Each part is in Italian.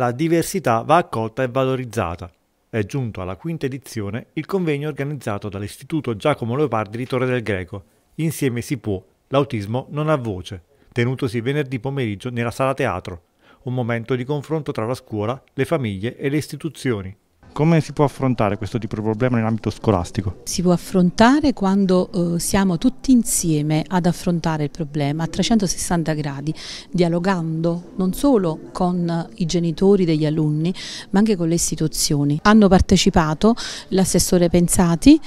la diversità va accolta e valorizzata. È giunto alla quinta edizione il convegno organizzato dall'Istituto Giacomo Leopardi di Torre del Greco, Insieme si può, l'autismo non ha voce, tenutosi venerdì pomeriggio nella sala teatro, un momento di confronto tra la scuola, le famiglie e le istituzioni. Come si può affrontare questo tipo di problema nell'ambito scolastico? Si può affrontare quando eh, siamo tutti insieme ad affrontare il problema a 360 gradi, dialogando non solo con i genitori degli alunni, ma anche con le istituzioni. Hanno partecipato l'assessore Pensati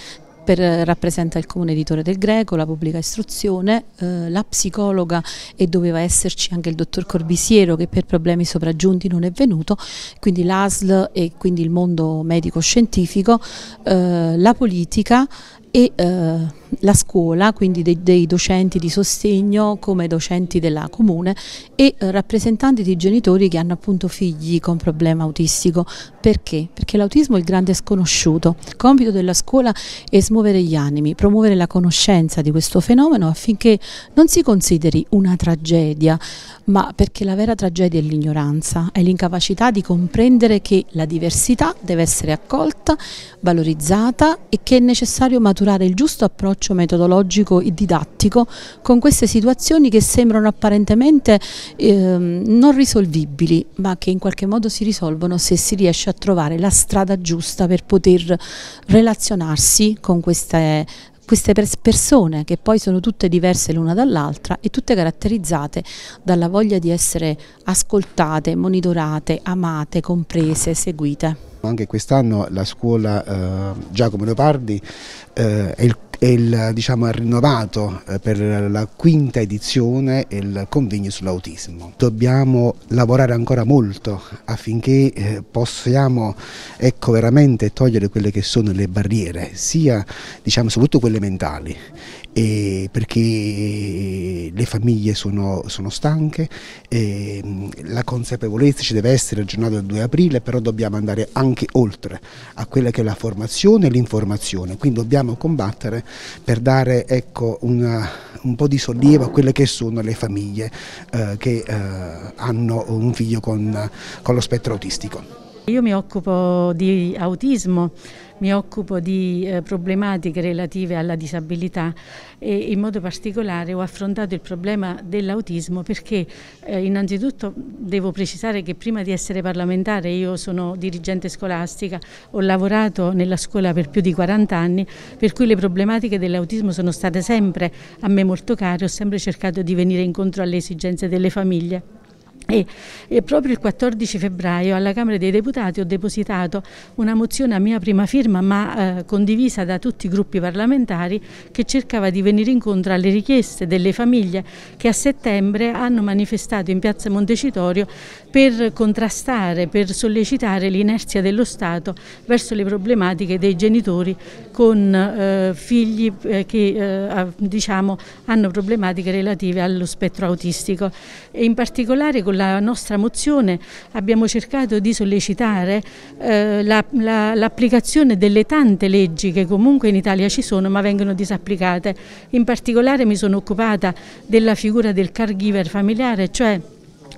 per, eh, rappresenta il comune editore del greco, la pubblica istruzione, eh, la psicologa e doveva esserci anche il dottor Corbisiero che per problemi sopraggiunti non è venuto, quindi l'ASL e quindi il mondo medico-scientifico, eh, la politica e... Eh, la scuola, quindi dei, dei, docenti di sostegno come docenti della comune e eh, rappresentanti di genitori che hanno appunto figli con problema autistico. Perché? Perché l'autismo è il grande sconosciuto. Il compito della scuola è smuovere gli animi, promuovere la conoscenza di questo fenomeno affinché non si consideri una tragedia, ma perché la vera tragedia è l'ignoranza, è l'incapacità di comprendere che la diversità deve essere accolta, valorizzata e che è necessario maturare il giusto approccio approccio metodologico e didattico con queste situazioni che sembrano apparentemente ehm, non risolvibili ma che in qualche modo si risolvono se si riesce a trovare la strada giusta per poter relazionarsi con queste queste persone che poi sono tutte diverse l'una dall'altra e tutte caratterizzate dalla voglia di essere ascoltate, monitorate, amate, comprese, seguite. Anche quest'anno la scuola eh, Giacomo Leopardi eh, è il il, diciamo, ha rinnovato eh, per la quinta edizione il convegno sull'autismo. Dobbiamo lavorare ancora molto affinché eh, possiamo ecco, veramente togliere quelle che sono le barriere, sia diciamo, soprattutto quelle mentali, perché le famiglie sono, sono stanche, ehm, la consapevolezza ci deve essere il giornata del 2 aprile, però dobbiamo andare ancora anche oltre a quella che è la formazione e l'informazione, quindi dobbiamo combattere per dare ecco, una, un po' di sollievo a quelle che sono le famiglie eh, che eh, hanno un figlio con, con lo spettro autistico. Io mi occupo di autismo, mi occupo di eh, problematiche relative alla disabilità e in modo particolare ho affrontato il problema dell'autismo perché eh, innanzitutto devo precisare che prima di essere parlamentare io sono dirigente scolastica, ho lavorato nella scuola per più di 40 anni, per cui le problematiche dell'autismo sono state sempre a me molto care, ho sempre cercato di venire incontro alle esigenze delle famiglie. E, e, proprio il 14 febbraio alla Camera dei Deputati ho depositato una mozione a mia prima firma ma eh, condivisa da tutti i gruppi parlamentari che cercava di venire incontro alle richieste delle famiglie che a settembre hanno manifestato in piazza Montecitorio per contrastare, per sollecitare l'inerzia dello Stato verso le problematiche dei genitori con eh, figli eh, che eh, diciamo, hanno problematiche relative allo spettro autistico e in particolare con la nella nostra mozione abbiamo cercato di sollecitare eh, l'applicazione la, la, delle tante leggi che comunque in Italia ci sono ma vengono disapplicate. In particolare mi sono occupata della figura del caregiver familiare, cioè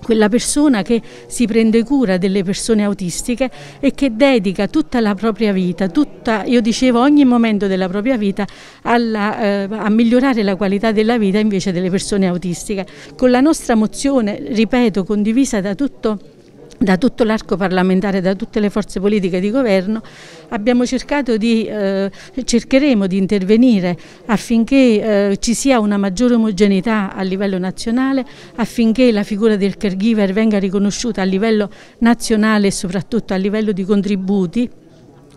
quella persona che si prende cura delle persone autistiche e che dedica tutta la propria vita, tutta, io dicevo ogni momento della propria vita alla, eh, a migliorare la qualità della vita invece delle persone autistiche. Con la nostra mozione, ripeto, condivisa da tutto da tutto l'arco parlamentare, da tutte le forze politiche di governo, abbiamo cercato di, eh, cercheremo di intervenire affinché eh, ci sia una maggiore omogeneità a livello nazionale, affinché la figura del caregiver venga riconosciuta a livello nazionale e soprattutto a livello di contributi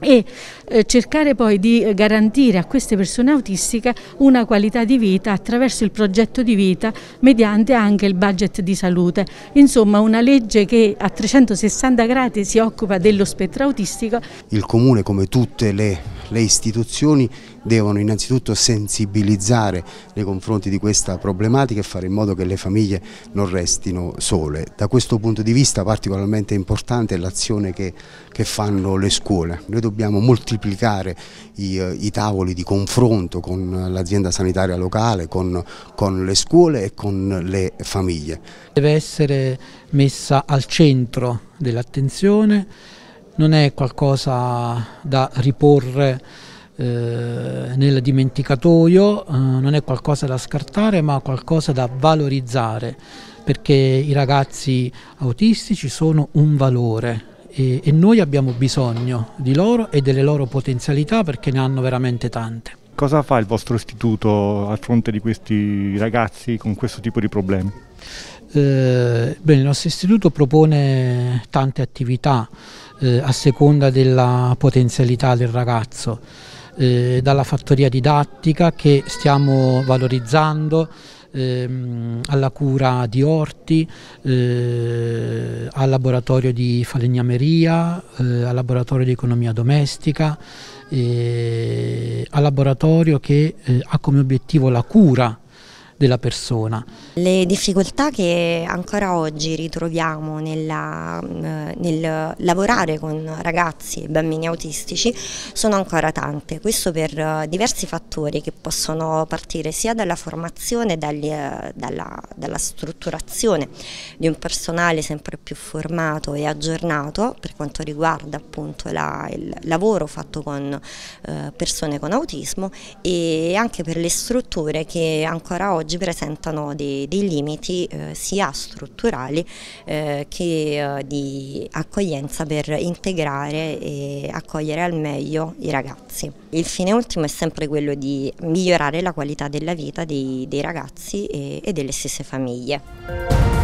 e eh, cercare poi di eh, garantire a queste persone autistiche una qualità di vita attraverso il progetto di vita mediante anche il budget di salute. Insomma una legge che a 360 gradi si occupa dello spettro autistico. Il Comune come tutte le le istituzioni devono innanzitutto sensibilizzare nei confronti di questa problematica e fare in modo che le famiglie non restino sole. Da questo punto di vista particolarmente importante è l'azione che, che, fanno le scuole. Noi dobbiamo moltiplicare i, eh, i tavoli di confronto con l'azienda sanitaria locale, con, con le scuole e con le famiglie. Deve essere messa al centro dell'attenzione non è qualcosa da riporre eh, nel dimenticatoio, eh, non è qualcosa da scartare, ma qualcosa da valorizzare, perché i ragazzi autistici sono un valore e, e noi abbiamo bisogno di loro e delle loro potenzialità perché ne hanno veramente tante. Cosa fa il vostro istituto a fronte di questi ragazzi con questo tipo di problemi? Eh, bene, il nostro istituto propone tante attività eh, a seconda della potenzialità del ragazzo, eh, dalla fattoria didattica che stiamo valorizzando ehm, alla cura di orti, eh, al laboratorio di falegnameria, eh, al laboratorio di economia domestica, eh, al laboratorio che ha come obiettivo la cura della persona. Le difficoltà che ancora oggi ritroviamo nella, mm, nel lavorare con ragazzi e bambini autistici sono ancora tante, questo per eh, diversi fattori che possono partire sia dalla formazione, dagli, eh, dalla, dalla strutturazione di un personale sempre più formato e aggiornato per quanto riguarda appunto la, il lavoro fatto con eh, persone con autismo e anche per le strutture che ancora oggi presentano dei dei limiti eh, sia strutturali eh, che eh, di accoglienza per integrare e accogliere al meglio i ragazzi. Il fine ultimo è sempre quello di migliorare la qualità della vita dei, dei ragazzi e, e delle stesse famiglie.